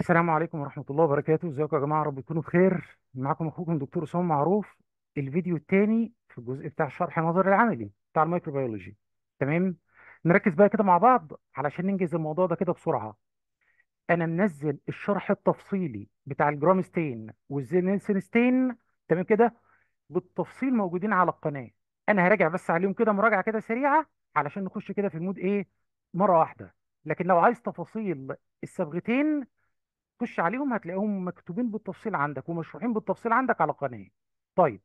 السلام عليكم ورحمة الله وبركاته ازيكم يا جماعة رب تكونوا بخير معكم اخوكم دكتور اسامة معروف الفيديو الثاني في الجزء بتاع الشرح النظري العملي بتاع الميكروبيولوجي تمام نركز بقى كده مع بعض علشان ننجز الموضوع ده كده بسرعة انا منزل الشرح التفصيلي بتاع الجرامستين والزينسنستين تمام كده بالتفصيل موجودين على القناة انا هراجع بس عليهم كده مراجعة كده سريعة علشان نخش كده في المود ايه مرة واحدة لكن لو عايز تفاصيل الصبغتين خش عليهم هتلاقيهم مكتوبين بالتفصيل عندك ومشروحين بالتفصيل عندك على قناه طيب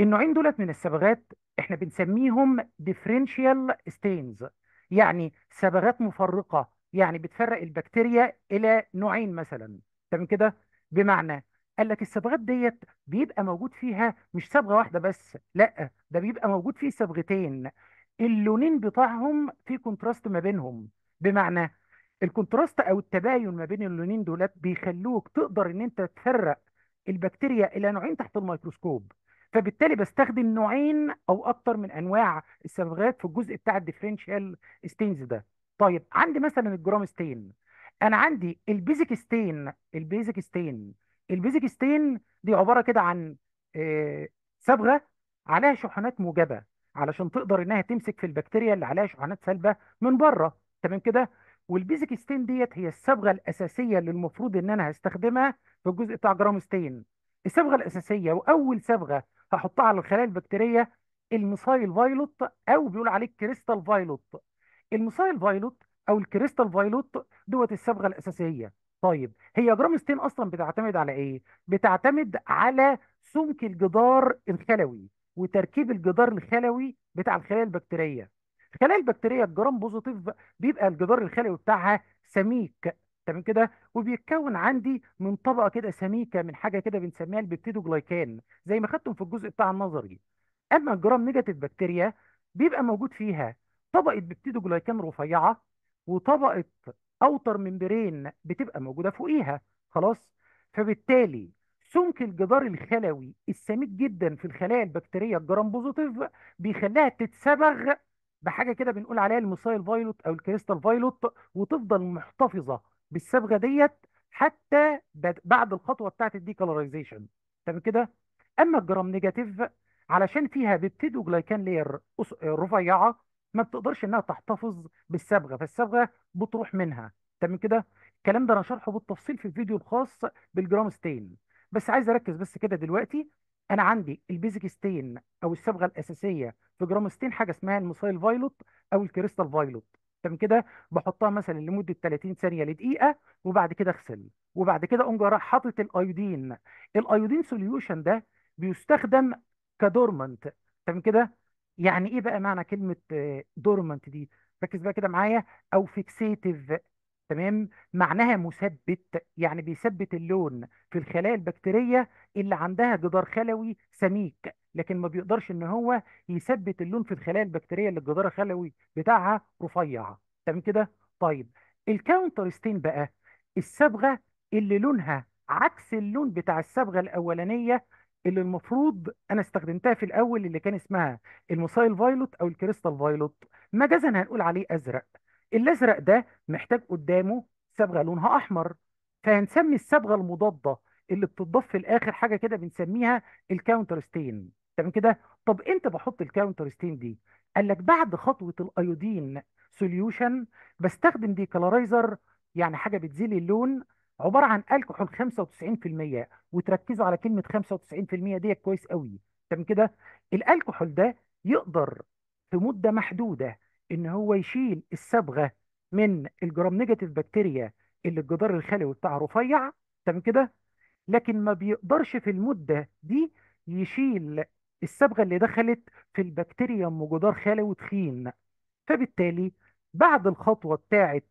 النوعين دولت من الصبغات احنا بنسميهم ديفرنشال ستينز يعني صبغات مفرقه يعني بتفرق البكتيريا الى نوعين مثلا تمام كده بمعنى قال لك الصبغات ديت بيبقى موجود فيها مش صبغه واحده بس لا ده بيبقى موجود فيه صبغتين اللونين بتاعهم في كونتراست ما بينهم بمعنى الكونتراست او التباين ما بين اللونين دولت بيخلوك تقدر ان انت تفرق البكتيريا الى نوعين تحت الميكروسكوب فبالتالي بستخدم نوعين او اكتر من انواع الصبغات في الجزء بتاع الديفرنشال ستينز ده طيب عندي مثلا الجرام ستين انا عندي البيزك ستين البيزك ستين البيزك ستين دي عباره كده عن آه، صبغه عليها شحنات موجبه علشان تقدر انها تمسك في البكتيريا اللي عليها شحنات سلبه من بره تمام كده والبيزك ستين ديت هي الصبغه الاساسيه اللي المفروض ان انا هستخدمها في الجزء بتاع جرام ستين الصبغه الاساسيه واول صبغه هحطها على الخلايا البكتيريه الميثايل فايلوت او بيقول عليه كريستال فايلوت الميثايل فايلوت او الكريستال فايلوت دوت الصبغه الاساسيه طيب هي جرام ستين اصلا بتعتمد على ايه بتعتمد على سمك الجدار الخلوي وتركيب الجدار الخلوي بتاع الخلايا البكتيريه خلايا البكتيريا الجرام بوزيتيف بيبقى الجدار الخلوي بتاعها سميك تمام كده وبيتكون عندي من طبقه كده سميكه من حاجه كده بنسميها البيبتيدوجلايكان زي ما خدتم في الجزء بتاع النظري اما الجرام نيجاتيف بكتيريا بيبقى موجود فيها طبقه بيبتيدوجلايكان رفيعه وطبقه اوتر ممبرين بتبقى موجوده فوقيها خلاص فبالتالي سمك الجدار الخلوي السميك جدا في الخلايا البكتيريه الجرام بوزيتيف بيخليها تتسبغ بحاجه كده بنقول عليها الميثايل فايلوت او الكريستال فايلوت وتفضل محتفظه بالصبغه ديت حتى بعد الخطوه بتاعه الديكالرايزيشن تمام كده اما الجرام نيجاتيف علشان فيها بيبتيدو جلايكان لير رفيعه ما بتقدرش انها تحتفظ بالصبغه فالصبغه بتروح منها تمام كده الكلام ده انا شرحه بالتفصيل في الفيديو الخاص بالجرام ستين بس عايز اركز بس كده دلوقتي انا عندي البيزك ستين او الصبغه الاساسيه في جرام ستين حاجه اسمها الموسايل فايلوت او الكريستال فايلوت تمام كده بحطها مثلا لمده 30 ثانيه لدقيقه وبعد كده اغسل وبعد كده اقوم جراح حاطط الايودين الايودين سوليوشن ده بيستخدم كدورمنت تمام كده يعني ايه بقى معنى كلمه دورمنت آه، دي ركز بقى كده معايا او فيكسيتيف تمام معناها مثبت يعني بيثبت اللون في الخلايا البكتيرية اللي عندها جدار خلوي سميك لكن ما بيقدرش ان هو يثبت اللون في الخلايا البكتيرية اللي الجدار الخلوي بتاعها رفيع تمام كده طيب الكاونتر ستين بقى الصبغة اللي لونها عكس اللون بتاع الصبغة الأولانية اللي المفروض انا استخدمتها في الاول اللي كان اسمها الموسايل فايلوت او الكريستال فايلوت مجازا هنقول عليه ازرق الازرق ده محتاج قدامه صبغه لونها احمر فهنسمي الصبغه المضاده اللي بتضاف في الاخر حاجه كده بنسميها الكاونتر ستين تمام كده طب امتى بحط الكاونتر ستين دي قال لك بعد خطوه الايودين سوليوشن بستخدم دي كلرايزر يعني حاجه بتزيل اللون عباره عن الكحول 95% وتركزوا على كلمه 95% ديت كويس قوي تمام كده الالكحول ده يقدر في مده محدوده ان هو يشيل الصبغه من الجرام نيجاتيف بكتيريا اللي الجدار الخلوي بتاعها رفيع تمام كده لكن ما بيقدرش في المده دي يشيل الصبغه اللي دخلت في البكتيريا ام جدار خلوي تخين فبالتالي بعد الخطوه بتاعه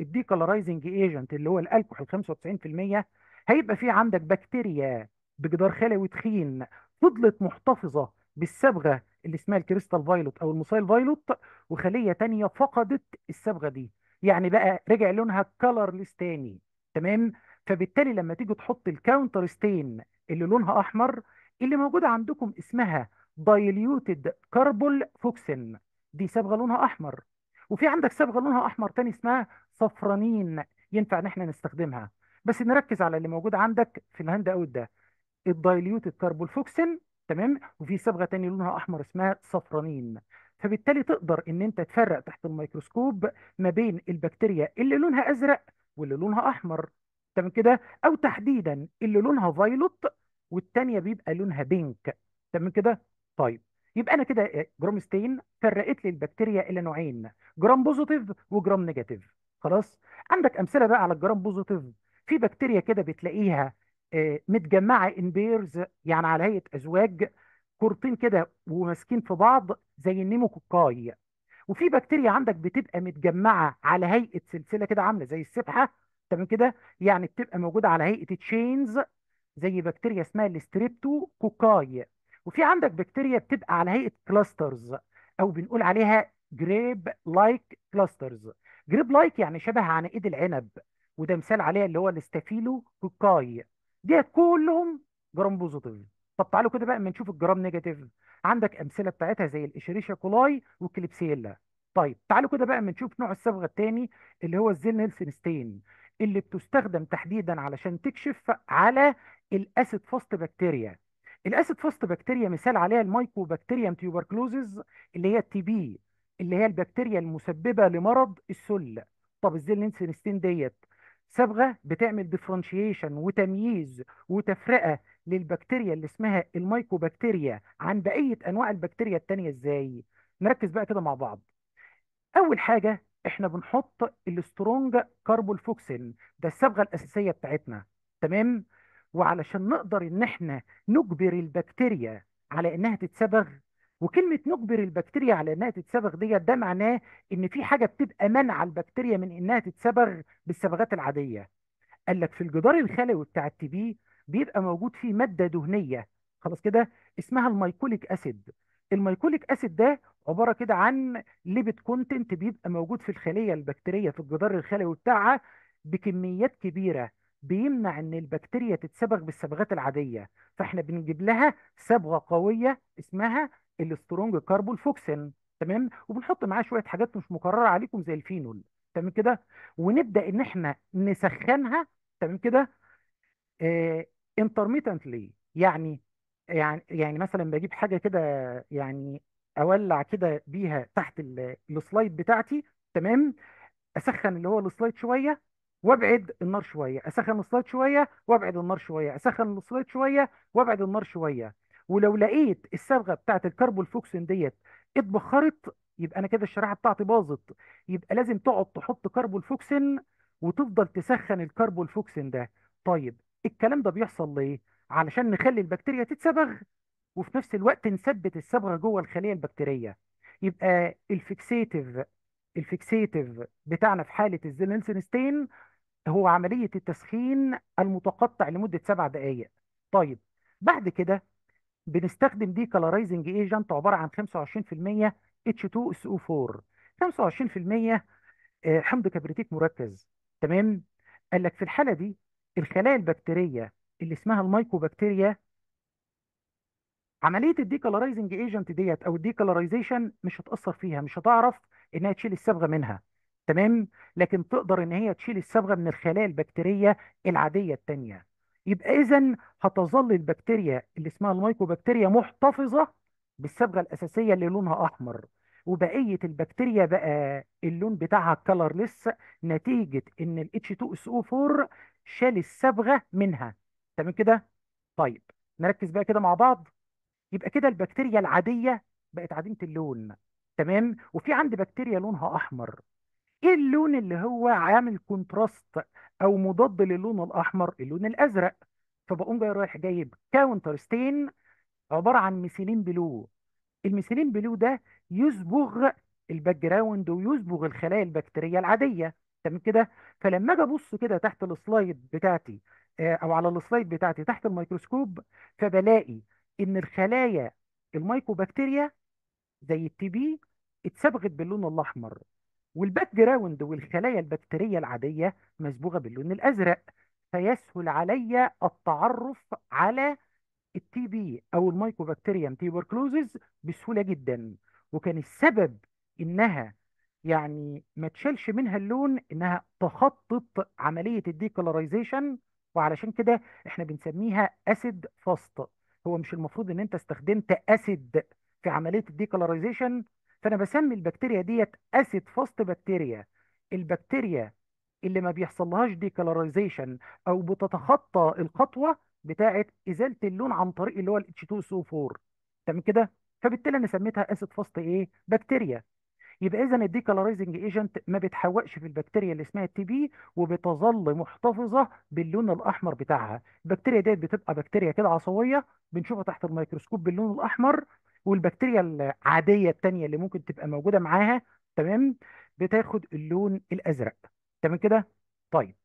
الديكلرايزنج ايجنت اللي هو الالكحول 95% هيبقى في عندك بكتيريا بجدار خلوي تخين فضلت محتفظه بالصبغه اللي اسمها الكريستال فايلوت او الموسايل فايلوت وخليه تانية فقدت الصبغه دي يعني بقى رجع لونها كلرليس تاني تمام فبالتالي لما تيجي تحط الكاونتر ستين اللي لونها احمر اللي موجوده عندكم اسمها دايليوتد كاربول فوكسين دي صبغه لونها احمر وفي عندك صبغه لونها احمر تاني اسمها صفرانين ينفع ان احنا نستخدمها بس نركز على اللي موجود عندك في الهاند اوت ده الدايليوتد كاربول فوكسين تمام وفي صبغه تانية لونها احمر اسمها صفرانين فبالتالي تقدر ان انت تفرق تحت الميكروسكوب ما بين البكتيريا اللي لونها ازرق واللي لونها احمر تمام كده او تحديدا اللي لونها فايلوت والتانية بيبقى لونها بينك تمام كده طيب يبقى انا كده آه، جرام ستين فرقت لي البكتيريا الى نوعين جرام بوزيتيف وجرام نيجاتيف خلاص عندك امثله بقى على الجرام بوزيتيف في بكتيريا كده بتلاقيها آه، متجمعه ان بيرز يعني على هيئه ازواج كورتين كده وماسكين في بعض زي النيمو كوكاي وفي بكتيريا عندك بتبقى متجمعه على هيئه سلسله كده عامله زي السبحه تمام كده يعني بتبقى موجوده على هيئه تشينز زي بكتيريا اسمها الاستريبتو كوكاي وفي عندك بكتيريا بتبقى على هيئه كلاسترز او بنقول عليها جريب لايك كلاسترز جريب لايك يعني شبه ايد العنب وده مثال عليها اللي هو الاستافيلو كوكاي ديت كلهم جرام بوزيتيف طب تعالوا كده بقى اما نشوف الجرام نيجاتيف عندك امثله بتاعتها زي الاشريشيا كولاي والكليبسيلا طيب تعالوا كده بقى اما نشوف نوع الصبغه الثاني اللي هو الزيل ستين اللي بتستخدم تحديدا علشان تكشف على الاسيد فاست بكتيريا الاسيد فاست بكتيريا مثال عليها بكتيريا تيوبركلوزز اللي هي التي بي اللي هي البكتيريا المسببه لمرض السل طب الزيل ستين ديت صبغه بتعمل ديفرنشيشن وتمييز وتفرقه للبكتيريا اللي اسمها المايكوبكتيريا عن بقيه انواع البكتيريا الثانيه ازاي نركز بقى كده مع بعض اول حاجه احنا بنحط السترونج كاربولفوكسين ده الصبغه الاساسيه بتاعتنا تمام وعلشان نقدر ان احنا نجبر البكتيريا على انها تتصبغ وكلمه نجبر البكتيريا على انها تتسبغ ديت ده معناه ان في حاجه بتبقى منع البكتيريا من انها تتسبغ بالصبغات العاديه قال لك في الجدار الخلوي بتاع التي بي بيبقى موجود فيه ماده دهنيه خلاص كده اسمها الميكوليك اسيد الميكوليك اسيد ده عباره كده عن ليبيد كونتنت بيبقى موجود في الخليه البكتيريه في الجدار الخلوي بتاعها بكميات كبيره بيمنع ان البكتيريا تتسبغ بالصبغات العاديه فاحنا بنجيب لها صبغه قويه اسمها السترونج كاربولفوكسين تمام وبنحط معاه شويه حاجات مش مكرره عليكم زي الفينول تمام كده ونبدا ان احنا نسخنها تمام كده آه يعني يعني يعني مثلا بجيب حاجه كده يعني اولع كده بيها تحت السلايد بتاعتي تمام اسخن اللي هو السلايد شويه وابعد النار شويه اسخن السلايد شويه وابعد النار شويه اسخن السلايد شويه وابعد النار شويه ولو لقيت الصبغه بتاعت الكربولفوكسين ديت اتبخرت يبقى انا كده الشريحه بتاعتي باظت يبقى لازم تقعد تحط كربولفوكسين وتفضل تسخن الكربولفوكسين ده طيب الكلام ده بيحصل ليه علشان نخلي البكتيريا تتسبغ وفي نفس الوقت نثبت الصبغه جوه الخليه البكتيريه يبقى الفيكسيتيف الفيكسيتيف بتاعنا في حاله الزيلنسنستين هو عمليه التسخين المتقطع لمده سبع دقائق طيب بعد كده بنستخدم دي كلارايزنج ايجنت عباره عن 25% H2SO4 25% حمض كبريتيك مركز تمام قال لك في الحاله دي الخلايا البكتيريه اللي اسمها المايكوبكتيريا عمليه الديكلرايزنج ايجنت ديت او الديكلرايزيشن مش هتاثر فيها مش هتعرف انها تشيل الصبغه منها تمام لكن تقدر ان هي تشيل الصبغه من الخلايا البكتيريه العاديه الثانيه يبقى إذا هتظل البكتيريا اللي اسمها المايكوبكتيريا محتفظة بالصبغة الأساسية اللي لونها أحمر وبقية البكتيريا بقى اللون بتاعها لسه نتيجة إن الاتش 2 اس او 4 شال الصبغة منها تمام كده؟ طيب نركز بقى كده مع بعض يبقى كده البكتيريا العادية بقت عديمة اللون تمام وفي عندي بكتيريا لونها أحمر ايه اللون اللي هو عامل كونتراست او مضاد للون الاحمر اللون الازرق فبقوم جاي رايح جايب كاونترستين عباره عن ميثيلين بلو الميثيلين بلو ده يصبغ الباك جراوند ويصبغ الخلايا البكتيريه العاديه تمام كده فلما اجي ابص كده تحت السلايد بتاعتي آه، او على السلايد بتاعتي تحت الميكروسكوب فبلاقي ان الخلايا المايكوبكتيريا زي التي بي اتصبغت باللون الاحمر والباك جراوند والخلايا البكتيرية العادية مصبوغة باللون الأزرق فيسهل علي التعرف على التي بي أو الميكوبكتيريم تيبركلوزز بسهولة جدا وكان السبب إنها يعني ما تشالش منها اللون إنها تخطط عملية الديكلرايزيشن وعلشان كده احنا بنسميها أسيد فاست هو مش المفروض إن أنت استخدمت أسيد في عملية الديكلرايزيشن فانا بسمي البكتيريا ديت اسيد فاست بكتيريا البكتيريا اللي ما بيحصلهاش ديكلاريزيشن او بتتخطى الخطوه بتاعه ازاله اللون عن طريق اللي هو الاتش 2 سو 4 تمام كده فبالتالي انا سميتها اسيد فاست ايه بكتيريا يبقى اذا الديكلاريزنج ايجنت ما بتحوقش في البكتيريا اللي اسمها التي بي وبتظل محتفظه باللون الاحمر بتاعها البكتيريا ديت بتبقى بكتيريا كده عصويه بنشوفها تحت الميكروسكوب باللون الاحمر والبكتيريا العاديه الثانيه اللي ممكن تبقى موجوده معاها تمام بتاخد اللون الازرق تمام كده طيب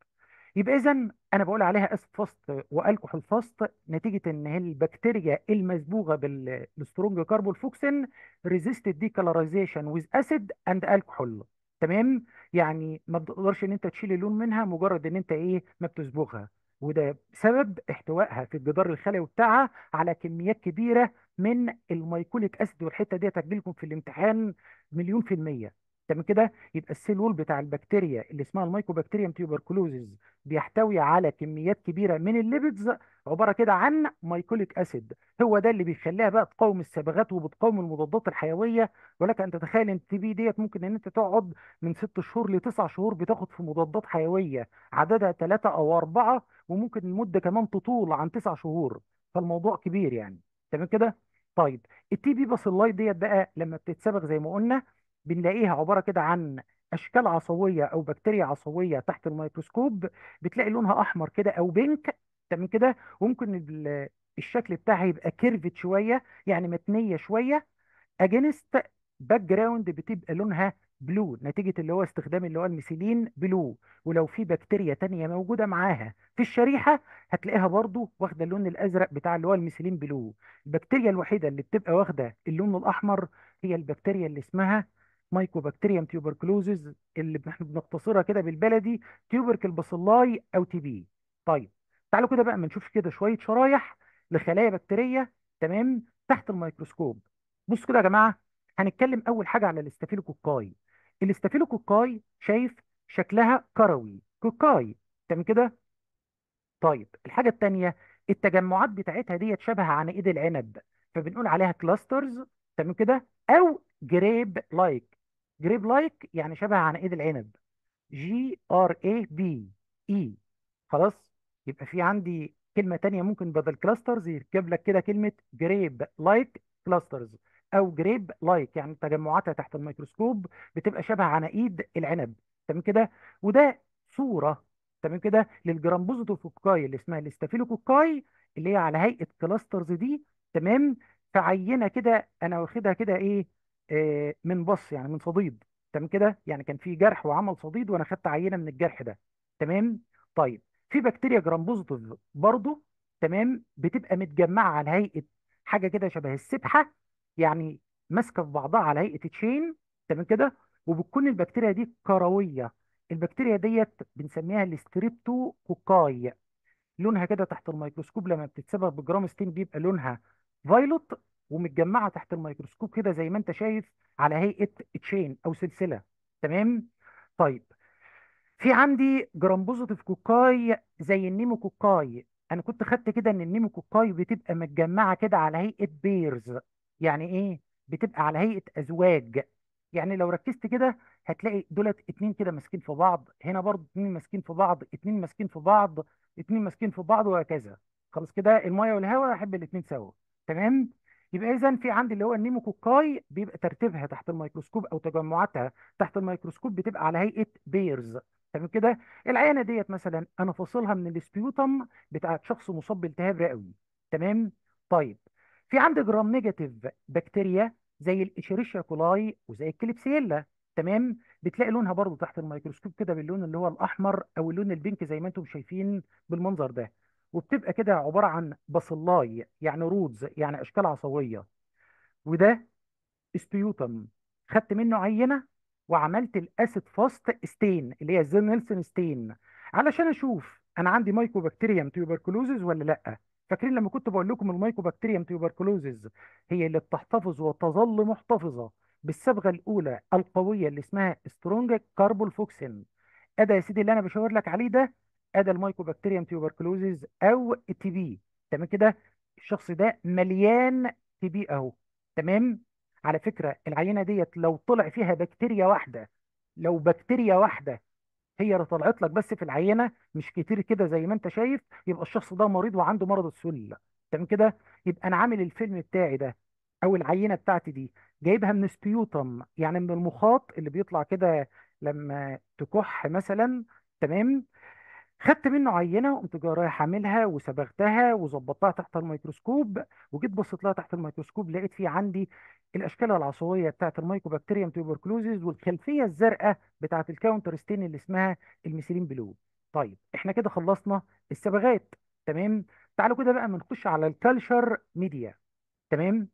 يبقى اذا انا بقول عليها اسيد فاست والكحول فاست نتيجه ان هي البكتيريا المصبوغه بالسترونج كاربولفوكسين ريزيستد كالوريزيشن ويز اسيد اند الكحول تمام يعني ما بتقدرش ان انت تشيل اللون منها مجرد ان انت ايه ما بتصبغها وده بسبب احتوائها في الجدار الخلوي بتاعها على كميات كبيره من الميكوليك اسيد والحته ديت هتجيلكم في الامتحان مليون في الميه تمام كده يبقى السيل وول بتاع البكتيريا اللي اسمها المايكوبكتيريم تيوبركلوزز بيحتوي على كميات كبيره من الليبيدز عباره كده عن مايكوليك اسيد هو ده اللي بيخليها بقى تقاوم الصبغات وبتقاوم المضادات الحيويه ولك ان تتخيل ان التي بي ديت ممكن ان انت تقعد من ست شهور لتسع شهور بتاخد في مضادات حيويه عددها ثلاثه او اربعه وممكن المده كمان تطول عن تسع شهور فالموضوع كبير يعني تمام كده؟ طيب التي بي باسيلاي ديت بقى لما بتتسبغ زي ما قلنا بنلاقيها عباره كده عن اشكال عصوية او بكتيريا عصوية تحت الميكروسكوب بتلاقي لونها احمر كده او بينك تمام كده وممكن الشكل بتاعها يبقى كيرفت شويه يعني متنيه شويه اجينست باك جراوند بتبقى لونها بلو نتيجة اللي هو استخدام اللي هو الميسيلين بلو ولو في بكتيريا تانية موجودة معاها في الشريحة هتلاقيها برضو واخدة اللون الأزرق بتاع اللي هو الميسيلين بلو البكتيريا الوحيدة اللي بتبقى واخدة اللون الأحمر هي البكتيريا اللي اسمها مايكوباكتيريوم تيوبركلوزز اللي احنا بنختصرها كده بالبلدي تيوبركل باسيلاي او تي بي طيب تعالوا كده بقى ما نشوف كده شويه شرايح لخلايا بكتيريه تمام تحت الميكروسكوب بصوا كده يا جماعه هنتكلم اول حاجه على الاستافيلوكوكاي الاستافيلوكوكاي شايف شكلها كروي كوكاي تمام كده طيب الحاجه الثانيه التجمعات بتاعتها ديت شبه ايد العنب فبنقول عليها كلاسترز تمام كده او جريب لايك جريب لايك يعني شبه عنقيد العنب جي ار اي بي اي خلاص يبقى في عندي كلمه تانية ممكن بدل كلاسترز يركب لك كده كلمه جريب لايك كلاسترز او جريب لايك يعني تجمعاتها تحت الميكروسكوب بتبقى شبه عنقيد العنب تمام كده وده صوره تمام كده للجرامبوزيتوفوكاي اللي اسمها الاستافيلوكوكاي اللي هي على هيئه كلاسترز دي تمام فعينه كده انا واخدها كده ايه آه، من بص يعني من صديد تمام كده يعني كان في جرح وعمل صديد وانا خدت عينه من الجرح ده تمام طيب في بكتيريا جرام بوزيتيف برضه تمام بتبقى متجمعه على هيئه حاجه كده شبه السبحه يعني ماسكه في بعضها على هيئه تشين تمام كده وبتكون البكتيريا دي كرويه البكتيريا ديت بنسميها الاستريبتو كوكاي لونها كده تحت الميكروسكوب لما بتتسبب بجرام ستين بيبقى لونها فايلوت ومتجمعه تحت الميكروسكوب كده زي ما انت شايف على هيئه تشين او سلسله تمام طيب في عندي جرامبوزيتيف كوكاي زي النيمو كوكاي انا كنت خدت كده ان النيمو كوكاي بتبقى متجمعه كده على هيئه بيرز يعني ايه بتبقى على هيئه ازواج يعني لو ركزت كده هتلاقي دولت اتنين كده ماسكين في بعض هنا برضه اتنين ماسكين في بعض اتنين ماسكين في بعض اتنين ماسكين في بعض وهكذا خلاص كده الميه والهواء احب الاتنين سوا تمام يبقى اذا في عندي اللي هو النيموكوكاي بيبقى ترتيبها تحت الميكروسكوب او تجمعاتها تحت الميكروسكوب بتبقى على هيئه بيرز تمام كده العينه ديت مثلا انا فاصلها من السبيوتم بتاعت شخص مصاب بالتهاب رئوي تمام طيب في عندي جرام نيجاتيف بكتيريا زي الاشيريشيا كولاي وزي الكليبسيلا تمام بتلاقي لونها برضو تحت الميكروسكوب كده باللون اللي هو الاحمر او اللون البينك زي ما انتم شايفين بالمنظر ده وبتبقى كده عبارة عن بصلاي يعني رودز يعني أشكال عصبية وده استيوتم خدت منه عينة وعملت الاسيد فاست ستين اللي هي زينيلسون ستين علشان اشوف انا عندي مايكوبكتيريام تيوبركلوزز ولا لا فاكرين لما كنت بقول لكم المايكوبكتيريام تيوبركلوزز هي اللي بتحتفظ وتظل محتفظة بالصبغة الأولى القوية اللي اسمها سترونج كاربولفوكسين أدا يا سيدي اللي أنا بشاور لك عليه ده ادى المايكوبكتيريم تيوبركلوزيز او تي بي تمام كده الشخص ده مليان تي بي اهو تمام على فكره العينه ديت لو طلع فيها بكتيريا واحده لو بكتيريا واحده هي اللي طلعت لك بس في العينه مش كتير كده زي ما انت شايف يبقى الشخص ده مريض وعنده مرض السل تمام كده يبقى انا عامل الفيلم بتاعي ده او العينه بتاعتي دي جايبها من سبيوتم يعني من المخاط اللي بيطلع كده لما تكح مثلا تمام خدت منه عينه وقمت جاي رايح عاملها وصبغتها وظبطتها تحت الميكروسكوب وجيت بصيت لها تحت الميكروسكوب لقيت في عندي الاشكال العصويه بتاعه المايكوبكتيريوم تيوبركلوزيز والخلفيه الزرقاء بتاعه الكاونتر ستين اللي اسمها الميسيلين بلو طيب احنا كده خلصنا الصبغات تمام تعالوا كده بقى نخش على الكالشر ميديا تمام